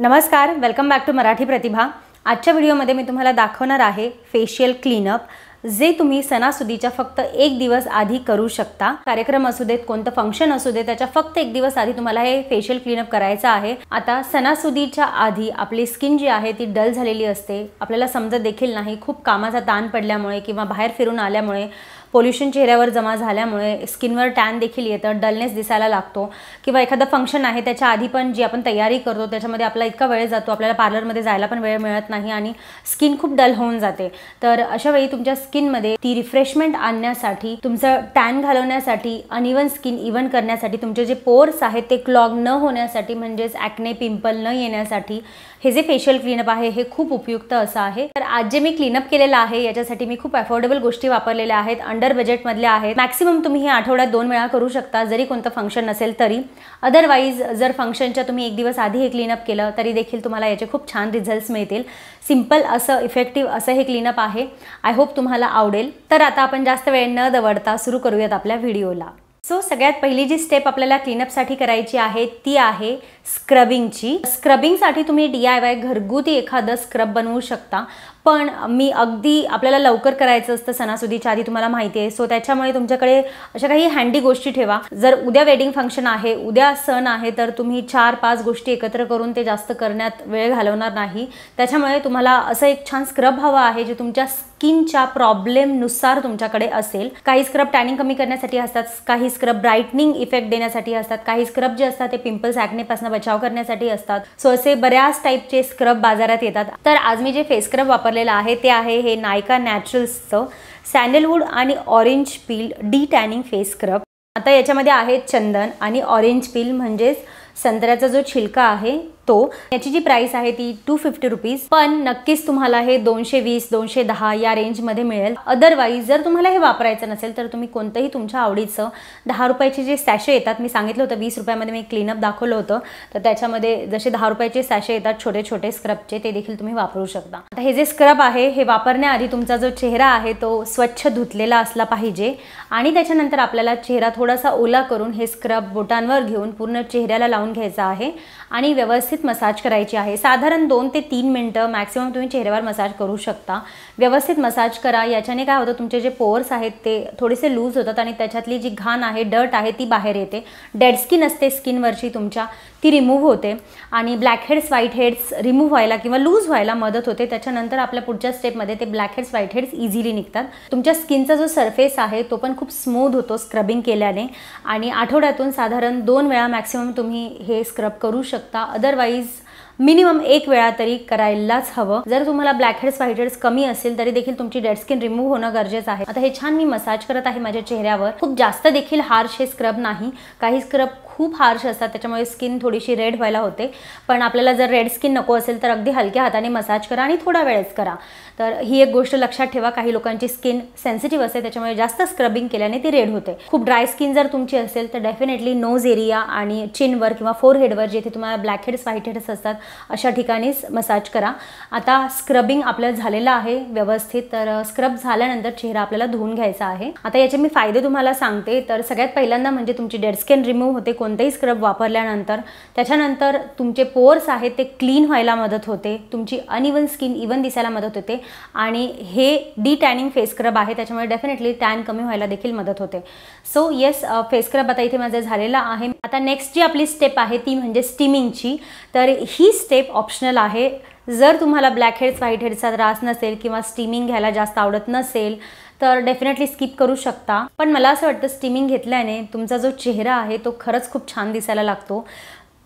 नमस्कार welcome back to Marathi Pratibha आजच्या व्हिडिओमध्ये मी तुम्हाला दाखवणार आहे फेशियल क्लीनअप जे तुम्ही सणासुदीच्या फक्त एक दिवस आधी करू शकता कार्यक्रम असू देत कोणतं फंक्शन असू दे त्याच्या फक्त एक दिवस आधी तुम्हाला हे फेशियल क्लीनअप करायचं आहे आता सणासुदीच्या आधी आपली स्किन जी आहे ती डल झालेली असते आपल्याला समजत देखील नाही खूप कामाचा ताण पडल्यामुळे किंवा बाहेर फिरून आल्यामुळे पोल्युशन चेहऱ्यावर जमा झाल्यामुळे स्किनवर टॅन देखील येतं डलनेस दिसायला लागतो किंवा एखादं फंक्शन आहे त्याच्या आधी पण जी आपण तयारी करतो त्याच्यामध्ये आपला इतका वेळ जातो आपल्याला पार्लरमध्ये जायला पण वेळ मिळत नाही आणि स्किन खूप डल होऊन जाते तर अशा वेळी तुमच्या स्किनमध्ये ती रिफ्रेशमेंट आणण्यासाठी तुमचं टॅन घालवण्यासाठी अनइवन स्किन इव्हन करण्यासाठी तुमचे जे पोर्स आहेत ते क्लॉग न होण्यासाठी म्हणजेच ॲक्ने पिंपल न येण्यासाठी हे जे फेशियल क्लीनअप आहे हे खूप उपयुक्त असं आहे तर आज जे मी क्लीनअप केलेलं आहे याच्यासाठी मी खूप अफोर्डेबल गोष्टी वापरलेल्या आहेत अंडर बजेटमधल्या आहेत मॅक्सिमम तुम्ही हे आठवड्यात दोन वेळा करू शकता जरी कोणतं फंक्शन नसेल तरी अदरवाईज जर फंक्शनच्या तुम्ही एक दिवस आधी हे क्लीनअप केलं तरी देखील तुम्हाला याचे खूप छान रिझल्ट्स मिळतील सिम्पल असं इफेक्टिव्ह असं हे क्लीनअप आहे आय होप तुम्हाला आवडेल तर आता आपण जास्त वेळ न दवडता सुरू करूयात आपल्या व्हिडिओला सो सगळ्यात पहिली जी स्टेप आपल्याला साठी करायची आहे ती आहे स्क्रबिंगची स्क्रबिंगसाठी तुम्ही डी आय वाय घरगुती एखादं स्क्रब बनवू शकता पण मी अगदी आपल्याला लवकर करायचं असतं सणासुदीच्या आधी तुम्हाला माहिती आहे सो त्याच्यामुळे तुमच्याकडे अशा काही हँडी गोष्टी ठेवा जर उद्या वेडिंग फंक्शन आहे उद्या सण आहे तर तुम्ही चार पाच गोष्टी एकत्र करून ते जास्त करण्यात वेळ घालवणार नाही त्याच्यामुळे तुम्हाला असं एक छान स्क्रब हवा आहे जे तुमच्या स्किनच्या प्रॉब्लेमनुसार तुमच्याकडे असेल काही स्क्रब टॅनिंग कमी करण्यासाठी असतात काही स्क्रब ब्राईटनिंग इफेक्ट देण्यासाठी असतात काही स्क्रब जे असतात ते पिंपल्स ॲक्नेपासून बचाव करण्यासाठी असतात सो असे बऱ्याच टाईपचे स्क्रब बाजारात येतात तर आज मी जे फेस स्क्रब वापर वापरलेलं आहे ते आहे हे नायका नॅचरल्सचं सॅन्डलवूड आणि orange peel detanning face scrub आता याच्यामध्ये आहे चंदन आणि ऑरेंज पील म्हणजेच संत्र्याचा जो छिलका आहे शकतो याची जी प्राइस आहे ती टू फिफ्टी रुपीज पण नक्कीच तुम्हाला हे दोनशे वीस दोनशे दहा या रेंजमध्ये मिळेल अदरवाईज जर तुम्हाला हे वापरायचं नसेल तर तुम्ही कोणतंही तुमच्या आवडीचं दहा रुपयाचे जे सॅशे येतात मी सांगितलं होतं वीस रुपयामध्ये मी क्लीनअप दाखवलं होतं तर त्याच्यामध्ये जसे दहा रुपयाचे सॅशे येतात छोटे छोटे स्क्रबचे ते देखील तुम्ही वापरू शकता आता हे जे स्क्रब आहे हे वापरण्याआधी तुमचा जो चेहरा आहे तो स्वच्छ धुतलेला असला पाहिजे आणि त्याच्यानंतर आपल्याला चेहरा थोडासा ओला करून हे स्क्रब बोटांवर घेऊन पूर्ण चेहऱ्याला लावून घ्यायचा आहे आणि व्यवस्थित व्यवस्थित मसाज करायची आहे साधारण दोन ते तीन मिनटं मॅक्सिमम तुम्ही चेहऱ्यावर मसाज करू शकता व्यवस्थित मसाज करा याच्याने काय होतं तुमचे जे पोअर्स आहेत ते थोडेसे लूज होतात आणि त्याच्यातली जी घाण आहे डर्ट आहे ती बाहेर येते डेड स्किन असते स्किनवरची तुमच्या ती रिमूव्ह होते आणि black heads white heads remove व्हायला किंवा लूज व्हायला मदत होते त्याच्यानंतर आपल्या पुढच्या स्टेपमध्ये ते black heads white heads easily निघतात तुमच्या स्किनचा जो सरफेस आहे तो पण खूप स्मूथ होतो स्क्रबिंग केल्याने आणि आठवड्यातून साधारण दोन वेळा मॅक्सिमम तुम्ही हे स्क्रब करू शकता अदरवाईज मिनिमम एक वेळा तरी करायलाच हवं जर तुम्हाला ब्लॅकहेड्स व्हाईटहेड्स कमी असेल तरी देखील तुमची डेड स्किन रिमूव्ह होणं गरजेचं आहे आता हे छान मी मसाज करत आहे माझ्या चेहऱ्यावर खूप जास्त देखील हार्श हे स्क्रब नाही काही स्क्रब खूप हार्श असतात त्याच्यामुळे स्किन थोडीशी रेड व्हायला होते पण आपल्याला जर रेड स्किन नको असेल तर अगदी हलक्या हाताने मसाज करा आणि थोडा वेळच करा तर ही एक गोष्ट लक्षात ठेवा काही लोकांची स्किन सेन्सिटिव्ह असते त्याच्यामुळे जास्त स्क्रबिंग केल्याने ती रेड होते खूप ड्राय स्किन जर तुमची असेल तर डेफिनेटली नोज एरिया आणि चिनवर किंवा फोर हेडवर जिथे तुम्हाला ब्लॅक हेड्स व्हाईट हेड्स असतात अशा ठिकाणीच मसाज करा आता स्क्रबिंग आपल्याला झालेलं आहे व्यवस्थित तर स्क्रब झाल्यानंतर चेहरा आपल्याला धुवून घ्यायचा आहे आता याचे मी फायदे तुम्हाला सांगते तर सगळ्यात पहिल्यांदा म्हणजे तुमची डेड स्किन रिमूव्ह होते कोणतेही स्क्रब वापरल्यानंतर त्याच्यानंतर तुमचे पोर्स आहेत ते क्लीन व्हायला मदत होते तुमची अनइवन स्किन इवन दिसायला मदत होते आणि हे डी टॅनिंग फेस स्क्रब आहे त्याच्यामुळे डेफिनेटली टॅन कमी व्हायला देखील मदत होते सो येस फेस स्क्रब आता इथे माझं झालेला आहे आता नेक्स्ट जी आपली स्टेप आहे ती म्हणजे स्टिमिंगची तर ही स्टेप ऑप्शनल आहे जर तुम्हाला ब्लॅक हेड्स व्हाईट हेड्सचा त्रास नसेल किंवा स्टीमिंग घ्यायला जास्त आवडत नसेल तर डेफिनेटली स्किप करू शकता पण मला असं वाटतं स्टिमिंग घेतल्याने तुमचा जो चेहरा आहे तो खरंच खूप छान दिसायला लागतो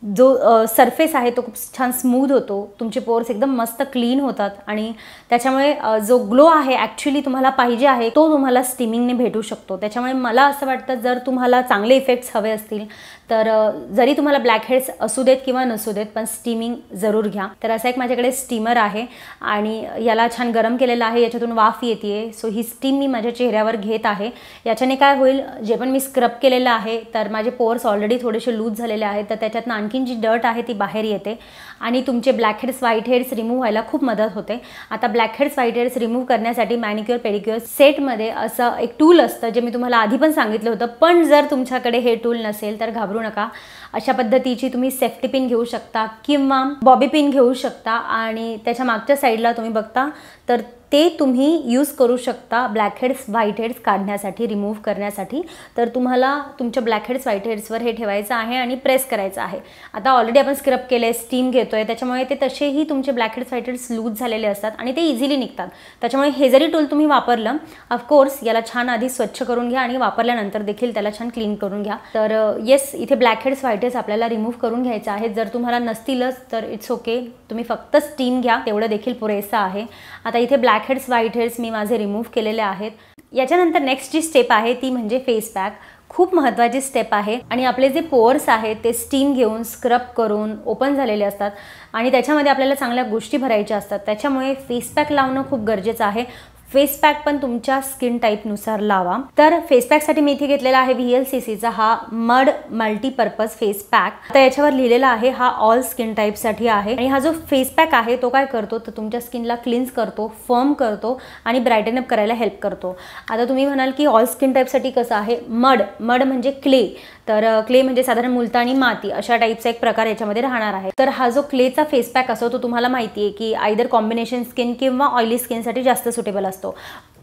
जो सरफेस आहे तो खूप छान स्मूद होतो तुमचे पोर्स एकदम मस्त क्लीन होतात आणि त्याच्यामुळे जो ग्लो आहे ॲक्च्युली तुम्हाला पाहिजे आहे तो तुम्हाला स्टीमिंगने भेटू शकतो त्याच्यामुळे मला असं वाटतं जर तुम्हाला चांगले इफेक्ट्स हवे असतील तर जरी तुम्हाला ब्लॅक हेड्स असू देत किंवा नसू देत पण स्टीमिंग जरूर घ्या तर असा एक माझ्याकडे स्टीमर आहे आणि याला छान गरम केलेला आहे याच्यातून वाफ येते सो ही स्टीम मी माझ्या चेहऱ्यावर घेत आहे याच्याने काय होईल जे पण मी स्क्रब केलेलं आहे तर माझे पोर्स ऑलरेडी थोडेसे लूज झालेले आहेत तर त्याच्यातनं आणखीन जी डर्ट आहे ती बाहेर येते आणि तुमचे ब्लॅकहेड्स व्हाईट हेड्स रिमूव्ह व्हायला खूप मदत होते आता ब्लॅकहेड्स व्हाईट हेड्स रिमूव्ह करण्यासाठी मॅनिक्युअर पेडिक्युअर सेटमध्ये असं एक टूल असतं जे मी तुम्हाला आधी पण सांगितलं होतं पण जर तुमच्याकडे हे टूल नसेल तर घाबरू नका अशा पद्धतीची तुम्ही सेफ्टी पिन घेऊ शकता किंवा बॉबी पिन घेऊ शकता आणि त्याच्या मागच्या साईडला तुम्ही बघता तर ते तुम्ही यूज करू शकता ब्लॅकहेड्स व्हाईट हेड्स काढण्यासाठी रिमूव्ह करण्यासाठी तर तुम्हाला तुमच्या ब्लॅकहेड्स व्हाईट हेड्सवर हे ठेवायचं आहे आणि प्रेस करायचं आहे आता ऑलरेडी आपण स्क्रब केलं आहे स्टीम घेतो त्याच्यामुळे ते तसेही तुमचे ब्लॅकहेड्स व्हाईट हेड्स लूज झालेले असतात आणि ते इझिली निघतात त्याच्यामुळे हे जरी टूल तुम्ही वापरलं ऑफकोर्स याला छान आधी स्वच्छ करून घ्या आणि वापरल्यानंतर देखील त्याला छान क्लीन करून घ्या तर येस इथे ब्लॅकहेड्स व्हाईट हेड्स आपल्याला रिमूव्ह करून घ्यायचं आहे जर तुम्हाला नसतीलच तर इट्स ओके तुम्ही फक्त स्टीम घ्या तेवढं देखील पुरेसं आहे आता इथे black black heads white heads मी माझे रिमूव्ह केलेले आहेत याच्यानंतर नेक्स्ट जी स्टेप आहे ती म्हणजे फेस पॅक खूप महत्त्वाची स्टेप आहे आणि आपले जे पोअर्स आहेत ते स्टीम घेऊन स्क्रब करून ओपन झालेले असतात आणि त्याच्यामध्ये आपल्याला चांगल्या गोष्टी भरायच्या असतात त्याच्यामुळे फेस पॅक लावणं खूप गरजेचं आहे फेस पॅक पण तुमच्या स्किन टाईपनुसार लावा तर फेस साठी मी इथे घेतलेला आहे व्ही एल हा मड मल्टीपर्पज फेस पॅक आता याच्यावर लिहिलेला आहे हा ऑल स्किन टाईपसाठी आहे आणि हा जो फेस पॅक आहे तो काय करतो तर तुमच्या स्किनला क्लिन्स करतो फर्म करतो आणि ब्राईटन अप करायला हेल्प करतो आता तुम्ही म्हणाल की ऑल स्किन टाईपसाठी कसं आहे मड मड म्हणजे क्ले तर क्ले म्हणजे साधारण मुलतानी माती अशा टाईपचा एक प्रकार याच्यामध्ये राहणार आहे तर हा जो क्लेचा फेस पॅक असतो तो तुम्हाला माहिती आहे की आयदर कॉम्बिनेशन स्किन किंवा ऑइली स्किनसाठी जास्त सुटेबल असतो असतो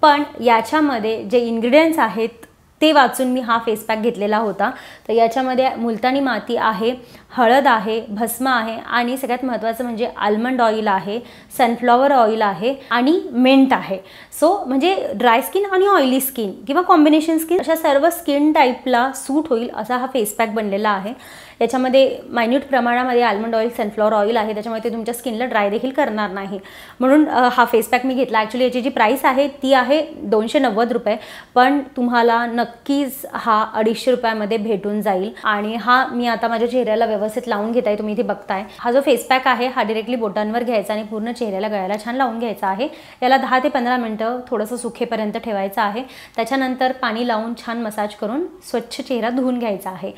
पण याच्यामध्ये जे इन्ग्रेडियंट्स आहेत ते वाचून मी हा फेसपॅक घेतलेला होता तर याच्यामध्ये मुलतानी माती आहे हळद आहे भस्म आहे आणि सगळ्यात महत्त्वाचं म्हणजे आल्मंड ऑइल आहे सनफ्लॉवर ऑइल आहे आणि मिंट आहे सो म्हणजे ड्राय स्किन आणि ऑइली स्किन किंवा कॉम्बिनेशन स्किन अशा सर्व स्किन टाईपला सूट होईल असा हा फेसपॅक बनलेला आहे याच्यामध्ये मायन्यूट प्रमाणामध्ये आल्मंड ऑइल सनफ्लॉवर ऑइल आहे त्याच्यामुळे ते तुमच्या स्किनला ड्राय देखील करणार नाही म्हणून हा फेसपॅक मी घेतला ॲक्च्युली याची जी प्राईस आहे ती आहे दोनशे नव्वद रुपये पण तुम्हाला नक्की नक्कीच हा अडीचशे रुपयामध्ये भेटून जाईल आणि हा मी आता माझ्या चेहऱ्याला व्यवस्थित लावून घेत आहे तुम्ही इथे बघताय हा जो फेस पॅक आहे हा डिरेक्टली बोटांवर घ्यायचा आणि पूर्ण चेहऱ्याला गळ्याला छान लावून घ्यायचा आहे याला दहा ते पंधरा मिनटं थोडंसं सुखेपर्यंत ठेवायचं आहे त्याच्यानंतर पाणी लावून छान मसाज करून स्वच्छ चेहरा धुवून घ्यायचा आहे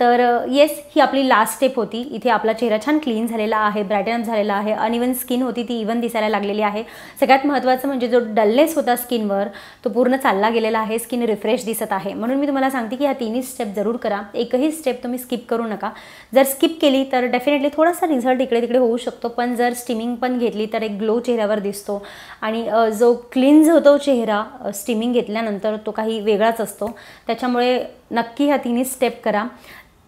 तर येस ही आपली लास्ट स्टेप होती इथे आपला चेहरा छान क्लीन झालेला आहे ब्रायटन झालेला आहे अनइवन स्किन होती ती इवन दिसायला लागलेली आहे सगळ्यात महत्त्वाचं म्हणजे जो डलनेस होता स्किनवर तो पूर्ण चालला गेलेला आहे स्किन रिफ्रेश दिसत आहे म्हणून मी तुम्हाला सांगते की ह्या तिन्ही स्टेप जरूर करा एकही स्टेप तुम्ही स्किप करू नका जर स्किप केली तर डेफिनेटली थोडासा रिझल्ट इकडे तिकडे होऊ शकतो पण जर स्टिमिंग पण घेतली तर एक ग्लो चेहऱ्यावर दिसतो आणि जो क्लिन्झ होतो चेहरा स्टिमिंग घेतल्यानंतर तो काही वेगळाच असतो त्याच्यामुळे नक्की ह्या तिन्ही स्टेप करा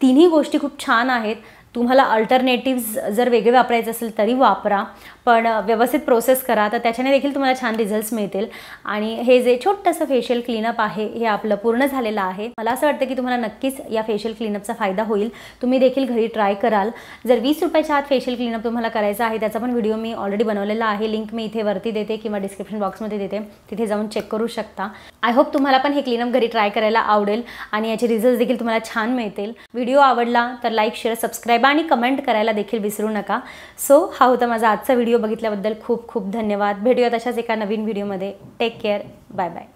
तिन्ही गोष्टी खूप छान आहेत तुम्हाला अल्टरनेटिव्ज जर वेगळे वापरायचे असेल तरी वापरा पण व्यवस्थित प्रोसेस करा तर त्याच्याने देखील तुम्हाला छान रिझल्ट्स मिळतील आणि हे जे छोटंसं फेशियल क्लीनअप आहे हे आपलं पूर्ण झालेलं आहे मला असं वाटतं की तुम्हाला नक्कीच या फेशियल क्लीनअपचा फायदा होईल तुम्ही देखील घरी ट्राय कराल जर वीस रुपयाच्या आत फेशियल क्लीनअप तुम्हाला करायचा आहे त्याचा पण व्हिडिओ मी ऑलरेडी बनवलेला आहे लिंक मी इथे वरती देते किंवा डिस्क्रिप्शन बॉक्समध्ये देते तिथे जाऊन चेक करू शकता आय होप तुम्हाला पण हे क्लीनअप घरी ट्राय करायला आवडेल आणि याचे रिझल्ट देखील तुम्हाला छान मिळतील व्हिडिओ आवडला तर लाईक शेअर सबस्क्राईब सबस्क्राईब आणि कमेंट करायला देखील विसरू नका सो हा होता माझा आजचा व्हिडिओ बघितल्याबद्दल खूप खूप धन्यवाद भेटूया तशाच एका नवीन व्हिडिओमध्ये टेक केअर बाय बाय